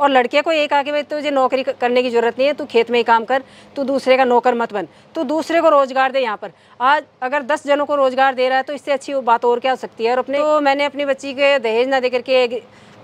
और लड़के को ये कहा कि भाई तुझे नौकरी करने की ज़रूरत नहीं है तू खेत में ही काम कर तू दूसरे का नौकर मत बन तू दूसरे को रोज़गार दे यहाँ पर आज अगर दस जनों को रोज़गार दे रहा है तो इससे अच्छी बात और क्या हो सकती है और अपने तो मैंने अपनी बच्ची के दहेज ना दे करके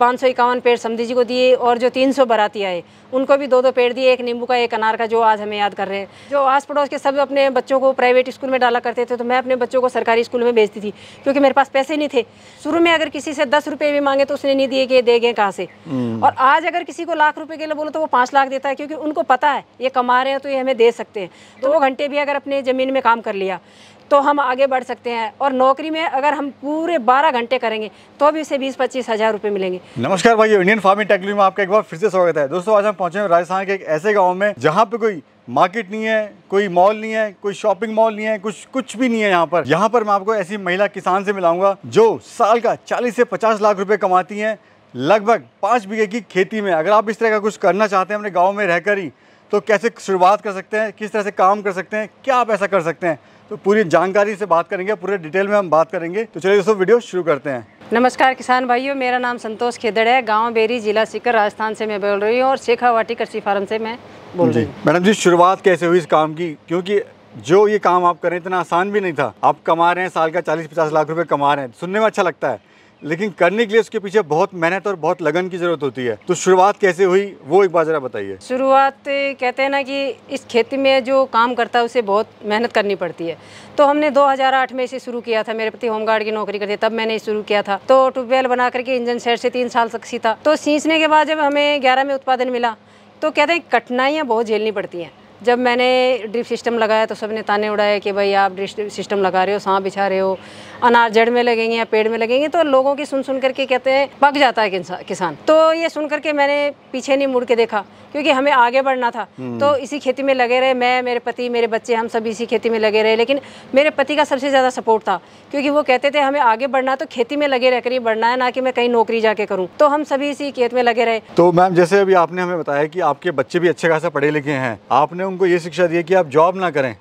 पाँच सौ इक्यावन पेड़ समधी जी को दिए और जो तीन सौ बराती आए उनको भी दो दो पेड़ दिए एक नींबू का एक अनार का जो आज हमें याद कर रहे हैं जो आस पड़ोस के सब अपने बच्चों को प्राइवेट स्कूल में डाला करते थे तो मैं अपने बच्चों को सरकारी स्कूल में भेजती थी क्योंकि मेरे पास पैसे नहीं थे शुरू में अगर किसी से दस रुपये भी मांगे तो उसने नहीं दिए कि दे गए कहाँ से हम्म। और आज अगर किसी को लाख रुपये के लिए बोलो तो वो पाँच लाख देता है क्योंकि उनको पता है ये कमा रहे हैं तो ये हमें दे सकते हैं दो तो घंटे भी अगर अपने ज़मीन में काम कर लिया तो हम आगे बढ़ सकते हैं और नौकरी में अगर हम पूरे बारह घंटे करेंगे तो भी उसे बीस पच्चीस हज़ार रुपये मिलेंगे नमस्कार भाई इंडियन फार्मिंग टेक्नोलॉजी में आपका एक बार फिर से स्वागत है दोस्तों आज हम पहुँचे हैं राजस्थान के एक ऐसे गाँव में जहाँ पे कोई मार्केट नहीं है कोई मॉल नहीं है कोई शॉपिंग मॉल नहीं है कुछ कुछ भी नहीं है यहाँ पर यहाँ पर मैं आपको ऐसी महिला किसान से मिलाऊंगा जो साल का चालीस से पचास लाख रुपए कमाती है लगभग पाँच बीघे की खेती में अगर आप इस तरह का कुछ करना चाहते हैं अपने गाँव में रहकर ही तो कैसे शुरुआत कर सकते हैं किस तरह से काम कर सकते हैं क्या आप ऐसा कर सकते हैं तो पूरी जानकारी से बात करेंगे पूरे डिटेल में हम बात करेंगे तो चलिए दोस्तों वीडियो शुरू करते हैं नमस्कार किसान भाइयों मेरा नाम संतोष खेदड़ है गांव बेरी जिला सीकर राजस्थान से मैं बोल रही हूँ और शेखावाटी कृषि फार्म से मैं बोल रही हूँ मैडम जी शुरुआत कैसे हुई इस काम की क्योंकि जो ये काम आप करें इतना आसान भी नहीं था आप कमा रहे हैं साल का चालीस पचास लाख रुपए कमा रहे हैं सुनने में अच्छा लगता है लेकिन करने के लिए उसके पीछे बहुत मेहनत और बहुत लगन की ज़रूरत होती है तो शुरुआत कैसे हुई वो एक बार ज़रा बताइए शुरुआत कहते हैं ना कि इस खेती में जो काम करता है उसे बहुत मेहनत करनी पड़ती है तो हमने 2008 में इसे शुरू किया था मेरे पति होमगार्ड की नौकरी करते तब मैंने शुरू किया था तो ट्यूबवेल बना करके इंजन सेट से तीन साल तक सीता तो सींचने के बाद जब हमें ग्यारह में उत्पादन मिला तो कहते हैं कठिनाइयाँ बहुत झेलनी पड़ती हैं जब मैंने ड्रिप सिस्टम लगाया तो सबने ताने उड़ाए कि भाई आप ड्रिप सिस्टम लगा रहे हो सांप बिछा रहे हो अनार जड़ में लगेंगे या पेड़ में लगेंगे तो लोगों की सुन सुन करके कहते हैं पक जाता है किसान तो ये सुन करके मैंने पीछे नहीं मुड़ के देखा क्योंकि हमें आगे बढ़ना था हम्म। तो इसी खेती में लगे रहे मैं मेरे पति मेरे बच्चे हम सब इसी खेती में लगे रहे लेकिन मेरे पति का सबसे ज़्यादा सपोर्ट था क्योंकि वो कहते थे हमें आगे बढ़ना तो खेती में लगे रहकर ही बढ़ना है ना कि मैं कहीं नौकरी जाके करूँ तो हम सभी इसी खेत में लगे रहे तो मैम जैसे अभी आपने हमें बताया कि आपके बच्चे भी अच्छे खासा पढ़े लिखे हैं आपने उनको ये शिक्षा दी कि आप जॉब ना करें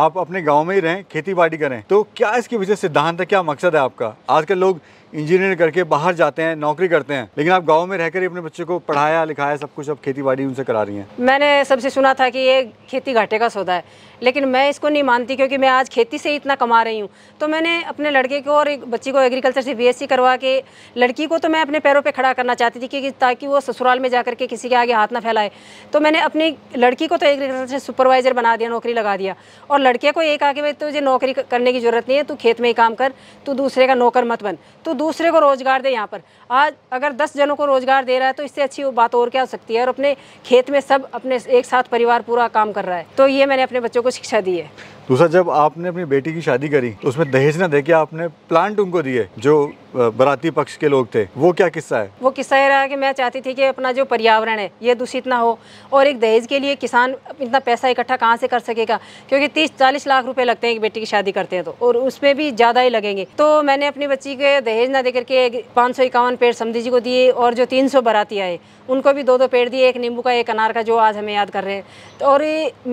आप अपने गाँव में ही रहें खेती बाड़ी करें तो क्या इसकी वजह सिद्धांत है क्या मकसद है आपका आजकल लोग इंजीनियर करके बाहर जाते हैं नौकरी करते हैं लेकिन आप गाँव में रहकर ही अपने बच्चे को पढ़ाया लिखाया सब कुछ अब खेती बाड़ी उनसे करा रही हैं मैंने सबसे सुना था कि ये खेती घाटे का सौदा है लेकिन मैं इसको नहीं मानती क्योंकि मैं आज खेती से ही इतना कमा रही हूँ तो मैंने अपने लड़के को और एक बच्ची को एग्रीकल्चर से बी करवा के लड़की को तो मैं अपने पैरों पे खड़ा करना चाहती थी कि ताकि वो ससुराल में जा के किसी के आगे हाथ ना फैलाए तो मैंने अपनी लड़की को तो एग्रीकल्चर सुपरवाइज़र बना दिया नौकरी लगा दिया और लड़के को एक आगे भाई तुझे नौकरी करने की ज़रूरत नहीं है तू खेत में ही काम कर तू दूसरे का नौकर मत बन तू दूसरे को रोज़गार दे यहाँ पर आज अगर दस जनों को रोज़गार दे रहा है तो इससे अच्छी बात और क्या हो सकती है और अपने खेत में सब अपने एक साथ परिवार पूरा काम कर रहा है तो ये मैंने अपने बच्चों को शिक्षा दी है दूसरा जब आपने अपनी बेटी की शादी करी तो उसमें दहेज ना देके आपने प्लांट उनको दिए जो बराती पक्ष के लोग थे वो क्या किस्सा है वो किस्सा ये रहा कि मैं चाहती थी कि अपना जो पर्यावरण है ये दूषित ना हो और एक दहेज के लिए किसान इतना पैसा इकट्ठा कहाँ से कर सकेगा क्योंकि तीस चालीस लाख रुपए लगते हैं एक बेटी की शादी करते हैं तो और उसमें भी ज़्यादा ही लगेंगे तो मैंने अपनी बच्ची के दहेज ना दे करके पाँच सौ इक्यावन पेड़ समझी जी को दिए और जो तीन सौ बराती आए उनको भी दो दो पेड़ दिए एक नींबू का एक अनार का जो आज हमें याद कर रहे हैं तो और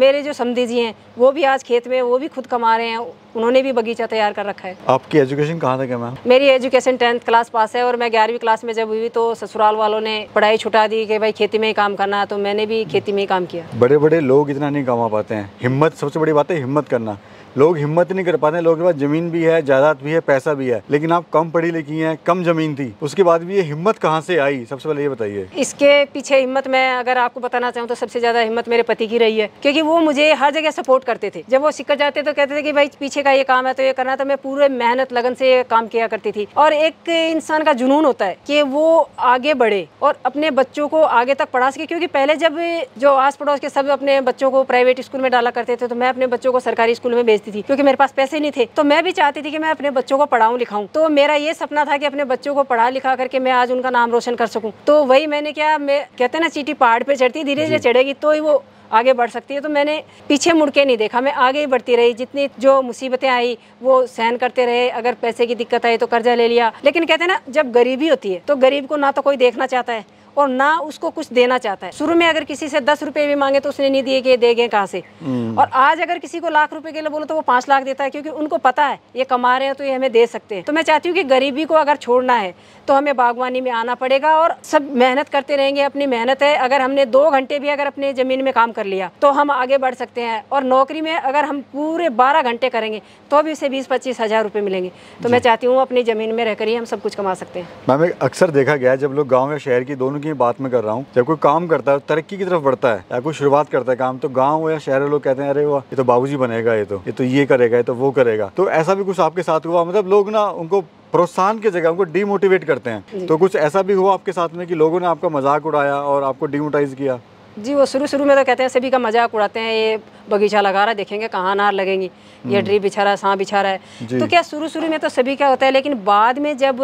मेरे जो समझी जी हैं वो भी आज खेत में हैं वो भी खुद कमा रहे हैं उन्होंने भी बगीचा तैयार कर रखा है आपकी एजुकेशन कहाँ तक है मैम मेरी एजुकेशन टेंथ क्लास पास है और मैं ग्यारहवीं क्लास में जब हुई तो ससुराल वालों ने पढ़ाई छुटा दी कि भाई खेती में ही काम करना तो मैंने भी खेती में ही काम किया बड़े बड़े लोग इतना नहीं कमा पाते हैं हिम्मत सबसे बड़ी बात है हिम्मत करना लोग हिम्मत नहीं कर पाते लोगों के पास ज़मीन भी है जायदाद भी है पैसा भी है लेकिन आप कम पढ़ी लिखी हैं कम ज़मीन थी उसके बाद भी ये हिम्मत कहाँ से आई सबसे पहले ये बताइए इसके पीछे हिम्मत मैं अगर आपको बताना चाहूँ तो सबसे ज़्यादा हिम्मत मेरे पति की रही है क्योंकि वो मुझे हर जगह सपोर्ट करते थे जब वो सिक्कर जाते तो कहते थे कि भाई पीछे का ये काम है तो ये करना तो मैं पूरे मेहनत लगन से काम किया करती थी और एक इंसान का जुनून होता है कि वो आगे बढ़े और अपने बच्चों को आगे तक पढ़ा सके क्योंकि पहले जब जो आस पड़ोस के सब अपने बच्चों को प्राइवेट स्कूल में डाला करते थे तो मैं अपने बच्चों को सरकारी स्कूल में भेज भेजती थी क्योंकि मेरे पास पैसे नहीं थे तो मैं भी चाहती थी कि मैं अपने बच्चों को पढ़ाऊँ लिखाऊँ तो मेरा ये सपना था कि अपने बच्चों को पढ़ा लिखा करके मैं आज उनका नाम रोशन कर सकूँ तो वही मैंने क्या मैं कहते ना चीटी पहाड़ पर चढ़ती धीरे धीरे चढ़ेगी तो ही वो आगे बढ़ सकती है तो मैंने पीछे मुड़ के नहीं देखा मैं आगे ही बढ़ती रही जितनी जो मुसीबतें आई वो सहन करते रहे अगर पैसे की दिक्कत आई तो कर्जा ले लिया लेकिन कहते हैं ना जब गरीबी होती है तो गरीब को ना तो कोई देखना चाहता है और ना उसको कुछ देना चाहता है शुरू में अगर किसी से दस रुपए भी मांगे तो उसने नहीं दिए कि दे गए कहाँ से हम्म। और आज अगर किसी को लाख रुपए के लिए बोलो तो वो पाँच लाख देता है क्योंकि उनको पता है ये कमा रहे हैं तो ये हमें दे सकते हैं तो मैं चाहती हूँ कि गरीबी को अगर छोड़ना है तो हमें बागवानी में आना पड़ेगा और सब मेहनत करते रहेंगे अपनी मेहनत है अगर हमने दो घंटे भी अगर अपने ज़मीन में काम कर लिया तो हम आगे बढ़ सकते हैं और नौकरी में अगर हम पूरे बारह घंटे करेंगे तो भी उसे बीस पच्चीस हज़ार रुपए मिलेंगे तो मैं चाहती हूँ अपनी ज़मीन में रहकर ही हम सब कुछ कमा सकते हैं मैम अक्सर देखा गया जब लोग गाँव या शहर की दोनों काम की बात में कर रहा हूँ जब कोई काम करता है तरक्की की तरफ बढ़ता है या कोई शुरुआत करता है काम तो गाँव या शहर लोग कहते हैं अरे वाह ये तो बाबू बनेगा ये तो ये तो ये करेगा ये तो वो करेगा तो ऐसा भी कुछ आपके साथ हुआ मतलब लोग ना उनको प्रोत्साहन की जगह उनको डीमोटिवेट करते हैं तो कुछ ऐसा भी हुआ आपके साथ में कि लोगों ने आपका मजाक उड़ाया और आपको डीमोटाइज किया जी वो शुरू शुरू में तो कहते हैं सभी का मजाक उड़ाते हैं ये बगीचा लगा रहा है देखेंगे कहाँ नार लगेंगी ये ड्री हम्म। बिछा रहा है सांप बिछा रहा है तो क्या शुरू शुरू में तो सभी का होता है लेकिन बाद में जब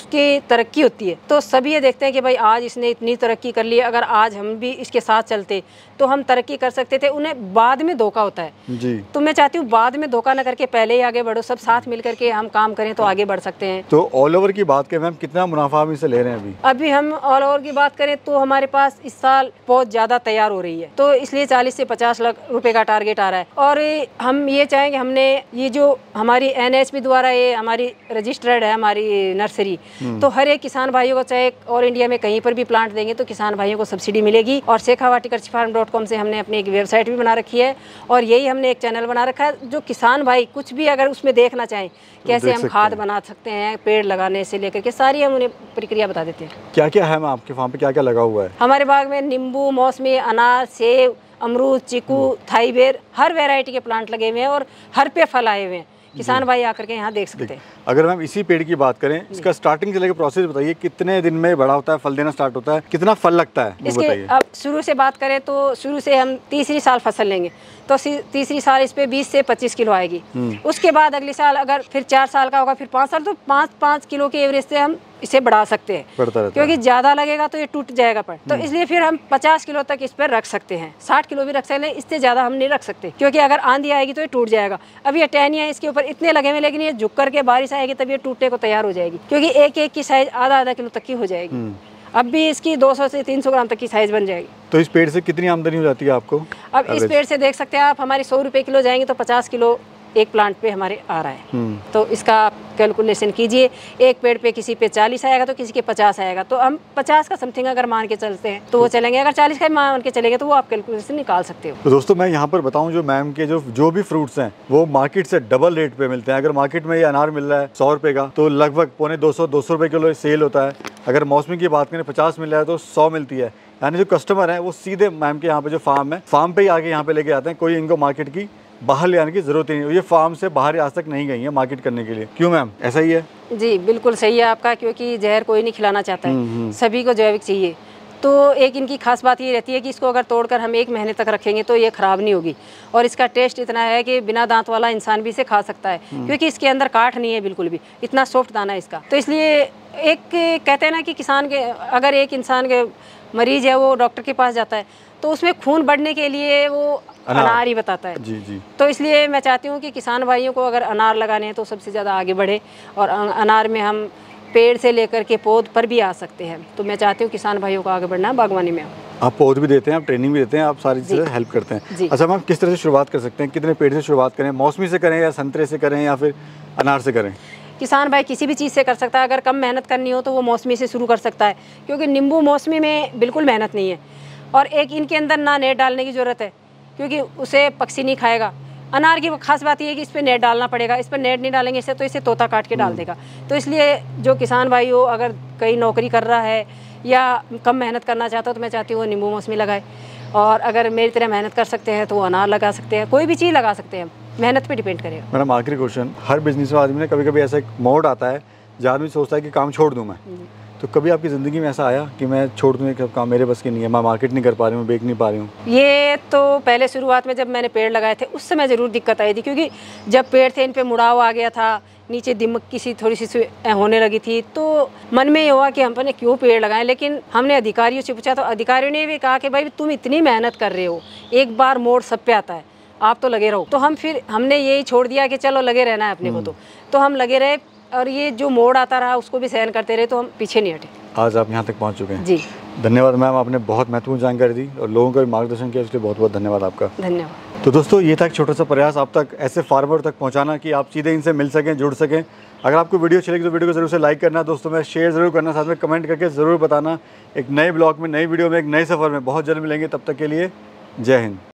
उसकी तरक्की होती है तो सभी ये देखते हैं कि भाई आज इसने इतनी तरक्की कर ली अगर आज हम भी इसके साथ चलते तो हम तरक्की कर सकते थे उन्हें बाद में धोखा होता है जी तो मैं चाहती हूँ बाद में धोखा ना करके पहले ही आगे बढ़ो सब साथ मिल करके हम काम करें तो आगे बढ़ सकते हैं तो ऑल ओवर की बात करें मैम कितना मुनाफा हम इसे ले रहे हैं अभी अभी हम ऑल ओवर की बात करें तो हमारे पास इस साल बहुत ज़्यादा तैयार हो रही है तो इसलिए चालीस से पचास लाख रुपए का टारगेट आ रहा है और हम ये चाहेंगे हमने ये जो हमारी एन द्वारा ये हमारी रजिस्टर्ड है हमारी नर्सरी हम्म। तो हर एक किसान भाइयों को चाहे और इंडिया में कहीं पर भी प्लांट देंगे तो किसान भाइयों को सब्सिडी मिलेगी और शेखा से हमने अपनी एक वेबसाइट भी बना रखी है और यही हमने एक चैनल बना रखा है जो किसान भाई कुछ भी अगर उसमें देखना चाहें तो कैसे हम खाद बना सकते हैं पेड़ लगाने से लेकर के सारी हम उन्हें प्रक्रिया बता देते हैं क्या क्या है मैम आपके फार्म पे क्या क्या लगा हुआ है हमारे बाग में नींबू मौसम पड़ोस में अनार सेब अमरूद चीकू हम्म। थाईबेर हर वेराइटी के प्लांट लगे हुए हैं और हर पे फल आए हुए हैं किसान भाई आकर के यहाँ देख सकते हैं अगर मैम इसी पेड़ की बात करें इसका स्टार्टिंग से लेकर प्रोसेस बताइए कितने दिन में बड़ा होता है फल देना स्टार्ट होता है कितना फल लगता है इसके अब शुरू से बात करें तो शुरू से हम तीसरी साल फसल लेंगे तो तीसरी साल इस पे 20 से 25 किलो आएगी हम्म। उसके बाद अगले साल अगर फिर चार साल का होगा फिर पाँच साल तो पाँच पाँच किलो के एवरेज से हम इसे बढ़ा सकते हैं क्योंकि ज़्यादा लगेगा तो ये टूट जाएगा पर तो हम्म। इसलिए फिर हम 50 किलो तक इस पर रख सकते हैं 60 किलो भी रख सकते हैं इससे ज़्यादा हम नहीं रख सकते क्योंकि अगर आंधी आएगी तो ये टूट जाएगा अब ये टहनिया इसके ऊपर इतने लगे हुए लेकिन ये झुक करके बारिश ऐसा है कि तब ये टूटने को तैयार हो जाएगी क्योंकि एक एक की साइज आधा आधा किलो तक की हो जाएगी हम्म। अब भी इसकी 200 से 300 ग्राम तक की साइज बन जाएगी तो इस पेड़ से कितनी आमदनी हो जाती है आपको अब इस पेड़ से देख सकते हैं आप हमारी सौ रुपये किलो जाएंगे तो पचास किलो एक प्लांट पे हमारे आ रहा है हम्म। तो इसका आप कैलकुलेशन कीजिए एक पेड़ पे किसी पे चालीस आएगा तो किसी के पचास आएगा तो हम पचास का समथिंग अगर मान के चलते हैं तो वो चलेंगे अगर चालीस का मान के चलेंगे तो वो आप कैलकुलेशन निकाल सकते हो तो दोस्तों मैं यहाँ पर बताऊँ जो मैम के जो जो भी फ्रूट्स हैं वो मार्केट से डबल रेट पे मिलते हैं अगर मार्केट में ये अनार मिल रहा है सौ रुपये का तो लगभग पौने दो सौ दो सौ रुपये किलो सेल होता है अगर मौसमी की बात करें पचास मिल रहा है तो सौ मिलती है यानी जो कस्टमर है वो सीधे मैम के यहाँ पे जो फार्म है फार्म पे ही आके यहाँ पे लेके आते हैं कोई इनको मार्केट की बाहर ले आने की ज़रूरत ही नहीं ये फार्म से बाहर आज तक नहीं गई है मार्केट करने के लिए क्यों मैम ऐसा ही है जी बिल्कुल सही है आपका क्योंकि जहर कोई नहीं खिलाना चाहता है हम्म, हम्म। सभी को जैविक चाहिए तो एक इनकी खास बात ये रहती है कि इसको अगर तोड़कर हम एक महीने तक रखेंगे तो ये ख़राब नहीं होगी और इसका टेस्ट इतना है कि बिना दांत वाला इंसान भी इसे खा सकता है हम्म। क्योंकि इसके अंदर काठ नहीं है बिल्कुल भी इतना सॉफ्ट दाना है इसका तो इसलिए एक कहते हैं ना कि किसान के अगर एक इंसान के मरीज है वो डॉक्टर के पास जाता है तो उसमें खून बढ़ने के लिए वो अनार ही बताता है जी जी तो इसलिए मैं चाहती हूँ कि किसान भाइयों को अगर अनार लगाने हैं तो सबसे ज़्यादा आगे बढ़े और अनार में हम पेड़ से लेकर के पौध पर भी आ सकते हैं तो मैं चाहती हूँ किसान भाइयों को आगे बढ़ना बागवानी में आप पौध भी देते हैं आप ट्रेनिंग भी देते हैं आप सारी चीज़ें हेल्प करते हैं अच्छा मैम किस तरह से शुरुआत कर सकते हैं कितने पेड़ से शुरुआत करें मौसमी से करें या संतरे से करें या फिर अनार से करें किसान भाई किसी भी चीज़ से कर सकता है अगर कम मेहनत करनी हो तो वो मौसमी से शुरू कर सकता है क्योंकि नींबू मौसमी में बिल्कुल मेहनत नहीं है और एक इनके अंदर ना नेट डालने की ज़रूरत है क्योंकि उसे पक्षी नहीं खाएगा अनार की खास बात यह है कि इस पर नेट डालना पड़ेगा इस पर नेट नहीं डालेंगे इसे तो इसे तोता काट के डाल हम्म। देगा तो इसलिए जो किसान भाई हो अगर कहीं नौकरी कर रहा है या कम मेहनत करना चाहता हो तो मैं चाहती हूँ वो नींबू मौसमी लगाए और अगर मेरी तरह मेहनत कर सकते हैं तो वो अनार लगा सकते हैं कोई भी चीज़ लगा सकते हैं मेहनत पे डिपेंड करेगा मैडम आखिरी क्वेश्चन हर बिजनेस में आदमी ने कभी कभी ऐसा एक मोड आता है जहाँ आदमी सोचता है कि काम छोड़ दूँ मैं तो कभी आपकी ज़िंदगी में ऐसा आया कि मैं छोड़ दूँ काम मेरे बस की नहीं है मैं मार्केट नहीं कर पा रही हूँ बेच नहीं पा रही हूँ ये तो पहले शुरुआत में जब मैंने पेड़ लगाए थे उस समय ज़रूर दिक्कत आई थी क्योंकि जब पेड़ थे इन पर मुड़ाव आ गया था नीचे दिमक की सी थोड़ी सी होने लगी थी तो मन में ये हुआ कि हमने क्यों पेड़ लगाए लेकिन हमने अधिकारियों से पूछा तो अधिकारियों ने भी कहा कि भाई तुम इतनी मेहनत कर रहे हो एक बार मोड़ सब पे आता है आप तो लगे रहो तो हम फिर हमने यही छोड़ दिया कि चलो लगे रहना है अपने को हम्म। तो तो हम लगे रहे और ये जो मोड़ आता रहा उसको भी सहन करते रहे तो हम पीछे नहीं हटे आज आप यहाँ तक पहुँच चुके हैं जी धन्यवाद मैम आपने बहुत महत्वपूर्ण जानकारी दी और लोगों का भी मार्गदर्शन किया इसलिए बहुत बहुत धन्यवाद आपका धन्यवाद तो दोस्तों ये था एक छोटा सा प्रयास आप तक ऐसे फार्मर तक पहुँचाना कि आप सीधे इनसे मिल सकें जुड़ सकें अगर आपको वीडियो अच्छी लगी तो वीडियो को जरूर से लाइक करना दोस्तों में शेयर जरूर करना साथ में कमेंट करके ज़रूर बताना एक नए ब्लॉग में नई वीडियो में एक नए सफ़र में बहुत जल्द मिलेंगे तब तक के लिए जय हिंद